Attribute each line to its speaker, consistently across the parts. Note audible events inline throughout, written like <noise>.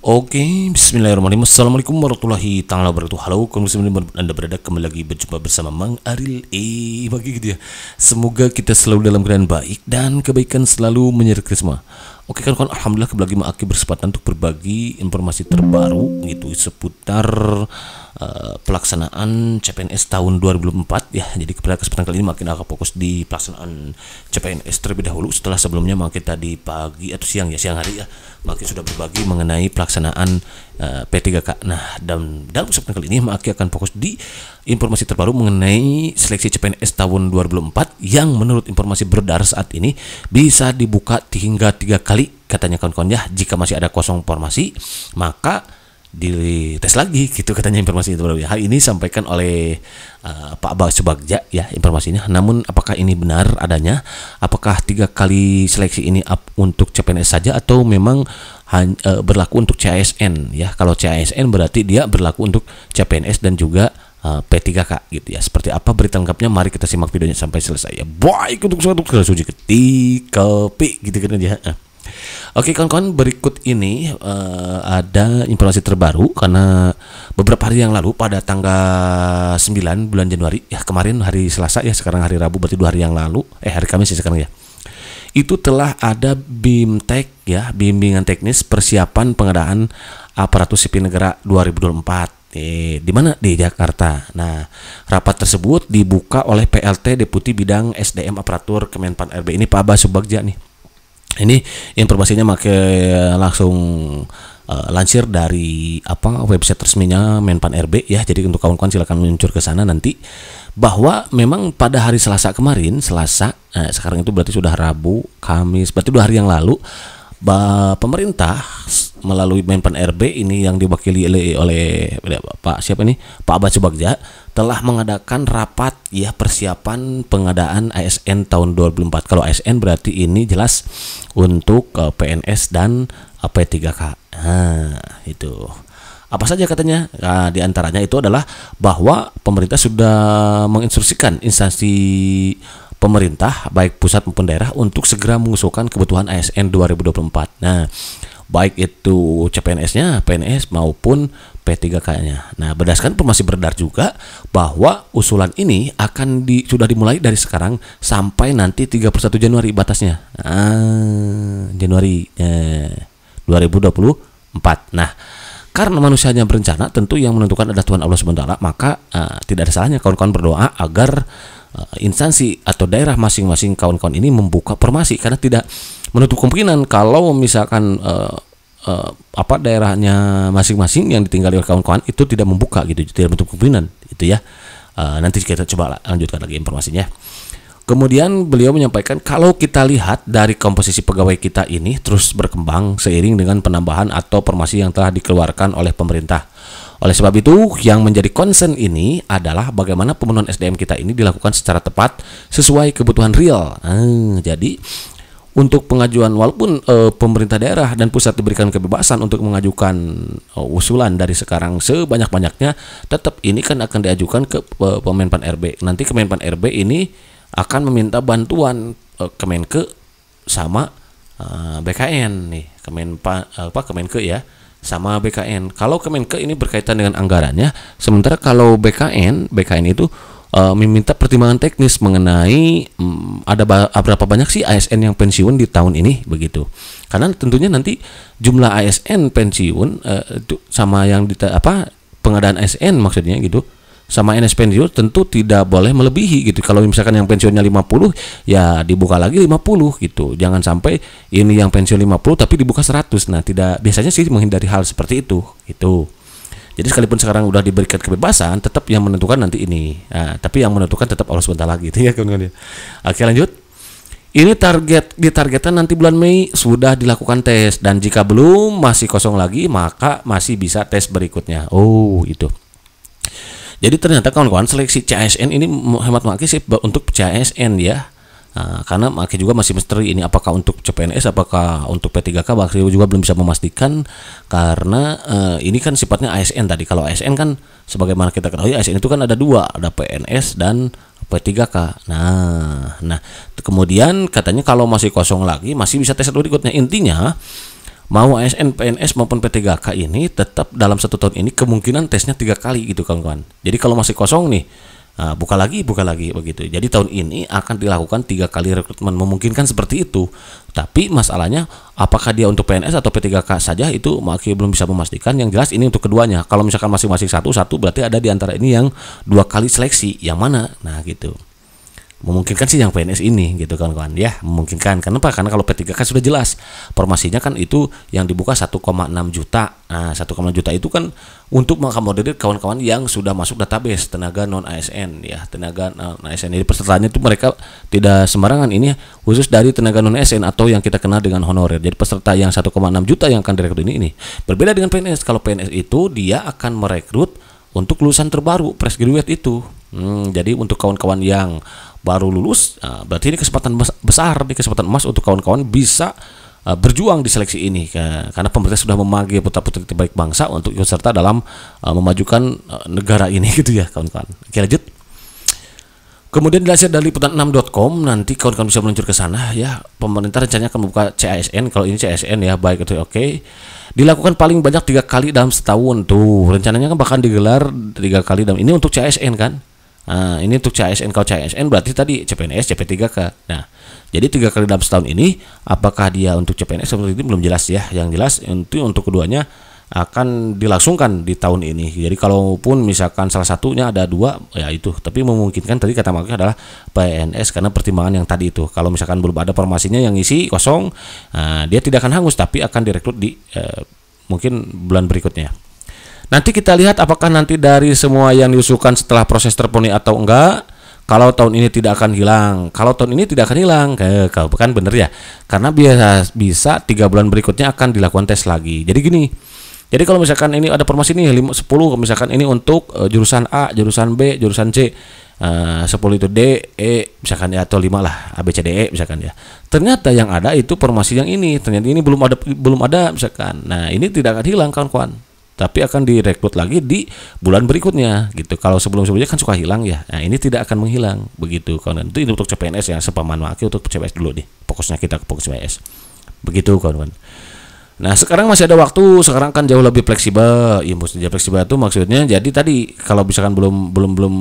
Speaker 1: Oke, bismillahirrahmanirrahim. Assalamualaikum warahmatullahi taala wabarakatuh. Halo, kembali Anda berada kembali lagi berjumpa bersama Mang Aril. Eh, bagi gitu ya. Semoga kita selalu dalam keadaan baik dan kebaikan selalu menyertai kita semua. Oke kan kawan, alhamdulillah kembali lagi Aki bersempatan untuk berbagi informasi terbaru gitu seputar Eh, pelaksanaan CPNS tahun 2004 ya jadi kepada kesempatan kali ini makin akan fokus di pelaksanaan CPNS terlebih dahulu setelah sebelumnya makin tadi pagi atau siang ya siang hari ya makin sudah berbagi mengenai pelaksanaan uh, eh, P3K nah dan dalam kesempatan kali ini makin akan fokus di informasi terbaru mengenai seleksi CPNS tahun 2004 yang menurut informasi beredar saat ini bisa dibuka hingga tiga kali katanya kawan-kawan ya jika masih ada kosong formasi maka dites lagi gitu katanya informasi itu ya, hal ini sampaikan oleh uh, Pak Bas Subagja ya informasinya namun apakah ini benar adanya apakah tiga kali seleksi ini up untuk CPNS saja atau memang uh, berlaku untuk CSN ya kalau CSN berarti dia berlaku untuk CPNS dan juga uh, eh, P3K gitu ya seperti apa berita lengkapnya mari kita simak videonya sampai selesai ya baik untuk suatu sudah ketika P gitu kan ya. Oke kawan-kawan berikut ini uh, ada informasi terbaru karena beberapa hari yang lalu pada tanggal 9 bulan Januari ya kemarin hari Selasa ya sekarang hari Rabu berarti dua hari yang lalu eh hari Kamis ya sekarang ya itu telah ada BIMTEK ya bimbingan teknis persiapan pengadaan aparatur sipil negara 2024 Eh, di mana di Jakarta. Nah, rapat tersebut dibuka oleh PLT Deputi Bidang SDM Aparatur Kemenpan RB ini Pak Abah Subagja nih ini informasinya make eh, langsung uh, lansir dari apa website resminya Menpan RB ya. Jadi untuk kawan-kawan silakan meluncur ke sana nanti bahwa memang pada hari Selasa kemarin, Selasa eh, sekarang itu berarti sudah Rabu, Kamis, berarti dua hari yang lalu pemerintah melalui Menpan RB ini yang diwakili oleh, Pak siapa ini Pak Abah Subagja telah mengadakan rapat ya persiapan pengadaan ASN tahun 2004. Kalau ASN berarti ini jelas untuk eh, PNS dan eh, P3K. Nah, itu apa saja katanya nah, diantaranya itu adalah bahwa pemerintah sudah menginstruksikan instansi pemerintah baik pusat maupun daerah untuk segera mengusulkan kebutuhan ASN 2024. Nah, baik itu CPNS-nya, PNS maupun P3K-nya. Nah, berdasarkan informasi beredar juga bahwa usulan ini akan di, sudah dimulai dari sekarang sampai nanti 31 Januari batasnya. Ah, Januari eh, 2024. Nah, karena manusianya berencana, tentu yang menentukan adalah Tuhan Allah SWT, maka uh, tidak ada salahnya kawan-kawan berdoa agar uh, instansi atau daerah masing-masing kawan-kawan ini membuka formasi karena tidak menutup kemungkinan kalau misalkan uh, uh, apa daerahnya masing-masing yang ditinggali oleh kawan-kawan itu tidak membuka gitu, tidak menutup kemungkinan gitu ya. Uh, nanti kita coba lanjutkan lagi informasinya. Kemudian beliau menyampaikan kalau kita lihat dari komposisi pegawai kita ini terus berkembang seiring dengan penambahan atau formasi yang telah dikeluarkan oleh pemerintah. Oleh sebab itu, yang menjadi concern ini adalah bagaimana pemenuhan SDM kita ini dilakukan secara tepat sesuai kebutuhan real. Hmm, jadi untuk pengajuan walaupun e, pemerintah daerah dan pusat diberikan kebebasan untuk mengajukan e, usulan dari sekarang sebanyak-banyaknya, tetap ini kan akan diajukan ke e, eh, Pemenpan RB. Nanti Kemenpan RB ini akan meminta bantuan uh, eh, Kemenke sama uh, eh, BKN nih Kemenpa apa Kemenke ya sama BKN. Kalau Kemenke ini berkaitan dengan anggarannya, sementara kalau BKN BKN itu uh, meminta pertimbangan teknis mengenai um, ada ba berapa banyak sih ASN yang pensiun di tahun ini begitu. Karena tentunya nanti jumlah ASN pensiun uh, sama yang di apa pengadaan ASN maksudnya gitu sama NS pensiun tentu tidak boleh melebihi gitu. Kalau misalkan yang pensiunnya 50 ya dibuka lagi 50 gitu. Jangan sampai ini yang pensiun 50 tapi dibuka 100. Nah, tidak biasanya sih menghindari hal seperti itu gitu. Jadi sekalipun sekarang udah diberikan kebebasan, tetap yang menentukan nanti ini. Nah, tapi yang menentukan tetap Allah sebentar lagi <laughs> gitu ya kawan-kawan. Ya. Oke, lanjut. Ini target ditargetkan nanti bulan Mei sudah dilakukan tes dan jika belum masih kosong lagi maka masih bisa tes berikutnya. Oh, itu. Jadi ternyata kawan-kawan seleksi CSN ini hemat maki sih untuk CSN ya. Nah, karena maki juga masih misteri ini apakah untuk CPNS apakah untuk P3K Bakri juga belum bisa memastikan karena eh, ini kan sifatnya ASN tadi kalau ASN kan sebagaimana kita ketahui ASN itu kan ada dua ada PNS dan P3K nah nah kemudian katanya kalau masih kosong lagi masih bisa tes berikutnya intinya mau ASN, PNS maupun P3K ini tetap dalam satu tahun ini kemungkinan tesnya tiga kali gitu kawan-kawan. Jadi kalau masih kosong nih, Nah, buka lagi, buka lagi begitu. Jadi tahun ini akan dilakukan tiga kali rekrutmen, memungkinkan seperti itu. Tapi masalahnya, apakah dia untuk PNS atau P3K saja itu masih belum bisa memastikan. Yang jelas ini untuk keduanya. Kalau misalkan masing-masing satu, satu berarti ada di antara ini yang dua kali seleksi, yang mana? Nah gitu memungkinkan sih yang PNS ini gitu kan kawan ya memungkinkan kenapa karena kalau P3 kan sudah jelas formasinya kan itu yang dibuka 1,6 juta nah 1,6 juta itu kan untuk mengakomodir kawan-kawan yang sudah masuk database tenaga non ASN ya tenaga eh, non ASN jadi pesertanya itu mereka tidak sembarangan ini khusus dari tenaga non ASN atau yang kita kenal dengan honorer jadi peserta yang 1,6 juta yang akan direkrut ini ini berbeda dengan PNS kalau PNS itu dia akan merekrut untuk lulusan terbaru fresh graduate itu hmm, jadi untuk kawan-kawan yang baru lulus nah, berarti ini kesempatan besar nih kesempatan emas untuk kawan-kawan bisa uh, berjuang di seleksi ini ke, karena pemerintah sudah memanggil putra-putri terbaik bangsa untuk ikut serta dalam uh, memajukan uh, negara ini <laughs> gitu ya kawan-kawan oke lanjut Kemudian dilansir dari liputan6.com nanti kawan-kawan bisa meluncur ke sana ya. Pemerintah rencananya akan membuka CSN kalau ini CSN ya baik itu oke. Dilakukan paling banyak tiga kali dalam setahun tuh. Rencananya kan bahkan digelar tiga kali dalam ini untuk CSN kan. Nah, ini untuk CSN kalau CSN berarti tadi CPNS CP3K. Nah, jadi tiga kali dalam setahun ini apakah dia untuk CPNS seperti itu belum jelas ya. Yang jelas itu untuk keduanya akan dilangsungkan di tahun ini. Jadi kalaupun misalkan salah satunya ada dua, ya itu. Tapi memungkinkan tadi kata makanya adalah PNS karena pertimbangan yang tadi itu. Kalau misalkan belum ada formasinya yang isi kosong, nah, dia tidak akan hangus tapi akan direkrut di eh, mungkin bulan berikutnya. Nanti kita lihat apakah nanti dari semua yang diusulkan setelah proses terpenuhi atau enggak. Kalau tahun ini tidak akan hilang, kalau tahun ini tidak akan hilang, kalau bukan bener ya, karena biasa bisa tiga bulan berikutnya akan dilakukan tes lagi. Jadi gini, jadi kalau misalkan ini ada formasi ini lima 10 misalkan ini untuk e, jurusan A, jurusan B, jurusan C. E, uh, 10 itu D, E misalkan ya atau lima lah A B C D E misalkan ya. Ternyata yang ada itu formasi yang ini, ternyata ini belum ada belum ada misalkan. Nah, ini tidak akan hilang kawan-kawan tapi akan direkrut lagi di bulan berikutnya gitu. Kalau sebelum-sebelumnya kan suka hilang ya. Nah, ini tidak akan menghilang begitu. Kawan itu untuk CPNS ya, sepaman wakil untuk CPNS dulu deh Fokusnya kita ke fokus CPNS. Begitu kawan-kawan. Nah sekarang masih ada waktu, sekarang kan jauh lebih fleksibel. Ya maksudnya fleksibel itu maksudnya jadi tadi kalau misalkan belum belum belum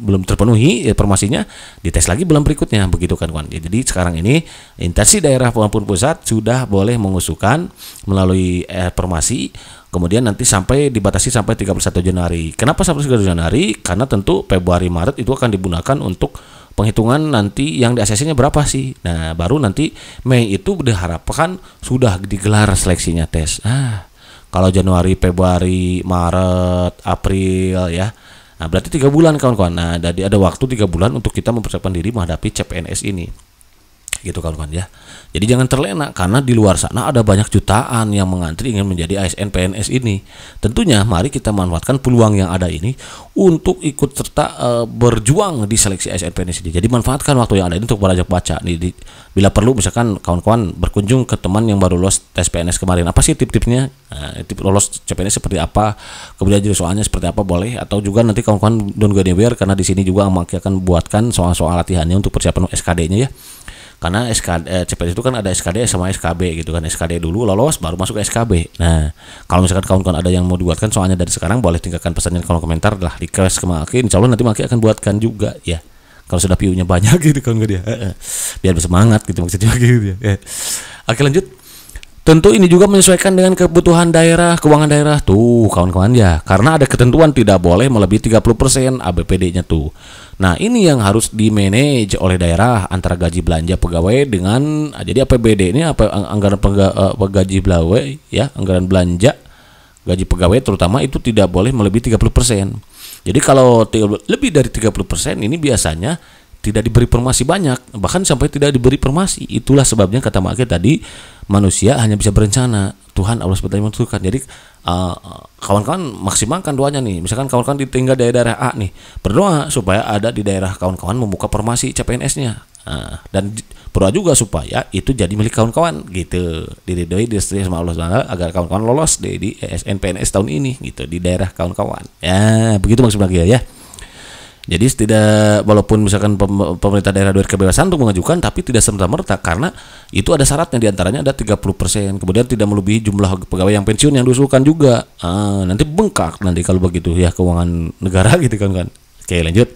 Speaker 1: belum terpenuhi informasinya dites lagi bulan berikutnya begitu kan kawan. Ya, jadi sekarang ini intensi daerah maupun pusat sudah boleh mengusulkan melalui informasi eh, Kemudian nanti sampai dibatasi sampai 31 Januari. Kenapa sampai 31 Januari? Karena tentu Februari Maret itu akan digunakan untuk penghitungan nanti yang di acc berapa sih. Nah, baru nanti Mei itu diharapkan sudah digelar seleksinya tes. Ah, kalau Januari, Februari, Maret, April ya. Nah, berarti tiga bulan kawan-kawan. Nah, jadi ada waktu tiga bulan untuk kita mempersiapkan diri menghadapi CPNS ini gitu kawan-kawan ya. Jadi jangan terlena karena di luar sana ada banyak jutaan yang mengantri ingin menjadi ASN PNS ini. Tentunya mari kita manfaatkan peluang yang ada ini untuk ikut serta uh, berjuang di seleksi ASN PNS ini. Jadi manfaatkan waktu yang ada ini untuk belajar baca. nih. di, bila perlu misalkan kawan-kawan berkunjung ke teman yang baru lolos tes PNS kemarin. Apa sih tip-tipnya? Nah, tip lolos CPNS seperti apa? Kemudian jadi soalnya seperti apa boleh atau juga nanti kawan-kawan don't go anywhere karena di sini juga Amaki akan buatkan soal-soal latihannya untuk persiapan SKD-nya ya karena SKD eh, CPNS itu kan ada SKD sama SKB gitu kan SKD dulu lolos baru masuk ke SKB nah kalau misalkan kawan-kawan ada yang mau dibuatkan soalnya dari sekarang boleh tinggalkan pesannya di kolom komentar lah request ke Maki insya Allah nanti Maki akan buatkan juga ya kalau sudah view banyak <laughs> gitu kan dia ya. eh, eh. biar bersemangat gitu maksudnya <laughs> gitu ya eh. oke lanjut Tentu ini juga menyesuaikan dengan kebutuhan daerah, keuangan daerah tuh kawan-kawan ya. Karena ada ketentuan tidak boleh melebihi 30% ABPD-nya tuh. Nah, ini yang harus di manage oleh daerah antara gaji belanja pegawai dengan ah, jadi APBD ini apa anggaran pega, uh, gaji pegawai ya, anggaran belanja gaji pegawai terutama itu tidak boleh melebihi 30%. Jadi kalau lebih dari 30% ini biasanya tidak diberi informasi banyak, bahkan sampai tidak diberi informasi. Itulah sebabnya kata maket tadi manusia hanya bisa berencana, Tuhan Allah SWT menentukan. Jadi Eh, kawan-kawan maksimalkan doanya nih. Misalkan kawan-kawan ditinggal di daerah A nih, berdoa supaya ada di daerah kawan-kawan membuka formasi CPNS-nya. Nah, dan berdoa juga supaya itu jadi milik kawan-kawan gitu. Diridoi direstui sama Allah SWT agar kawan-kawan lolos di, di SNPNS e tahun ini gitu di daerah kawan-kawan. Ya, begitu maksudnya ya. Jadi tidak walaupun misalkan pemerintah daerah diberi kebebasan untuk mengajukan tapi tidak serta-merta karena itu ada syaratnya diantaranya ada 30% kemudian tidak melebihi jumlah pegawai yang pensiun yang diusulkan juga. Ah, nanti bengkak nanti kalau begitu ya keuangan negara <laughs> gitu kan kan. Oke, lanjut.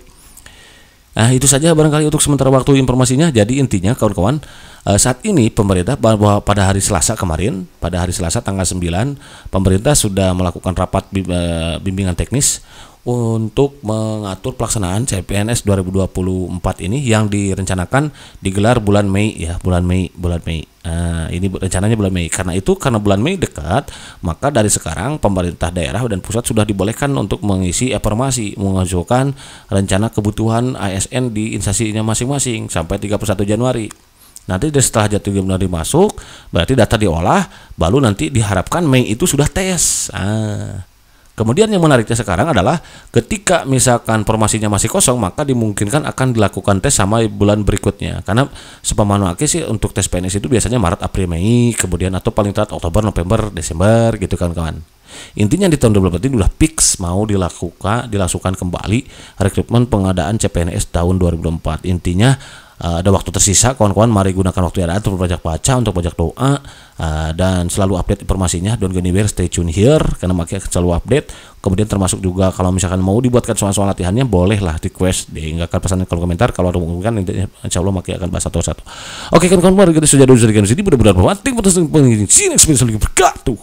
Speaker 1: Nah, itu saja barangkali untuk sementara waktu informasinya. Jadi intinya kawan-kawan, eh, saat ini pemerintah bahwa pada hari Selasa kemarin, pada hari Selasa tanggal 9, pemerintah sudah melakukan rapat eh, bimbingan teknis untuk mengatur pelaksanaan CPNS 2024 ini yang direncanakan digelar bulan Mei ya bulan Mei bulan Mei nah, ini rencananya bulan Mei karena itu karena bulan Mei dekat maka dari sekarang pemerintah daerah dan pusat sudah dibolehkan untuk mengisi informasi mengajukan rencana kebutuhan ASN di instansinya masing-masing sampai 31 Januari Nanti setelah jatuh Januari dimasuk, berarti data diolah, baru nanti diharapkan Mei itu sudah tes. Ah Kemudian yang menariknya sekarang adalah ketika misalkan formasinya masih kosong maka dimungkinkan akan dilakukan tes sama bulan berikutnya karena sepemanu Aki sih untuk tes PNS itu biasanya Maret, April, Mei kemudian atau paling telat Oktober, November, Desember gitu kan kawan. Intinya di tahun 2024 sudah fix mau dilakukan dilakukan kembali rekrutmen pengadaan CPNS tahun 2024. Intinya uh, ada waktu tersisa kawan-kawan mari gunakan waktu yang ada untuk banyak baca untuk banyak doa uh, dan selalu update informasinya don't go anywhere stay tune here karena makanya selalu update kemudian termasuk juga kalau misalkan mau dibuatkan soal-soal latihannya bolehlah request diinggalkan pesan kolom komentar kalau ada memungkinkan insya Allah makanya akan bahas satu-satu oke kawan-kawan mari kita sudah dulu dari sini mudah-mudahan bermanfaat tim putus penginjin sini sebelum berkatuh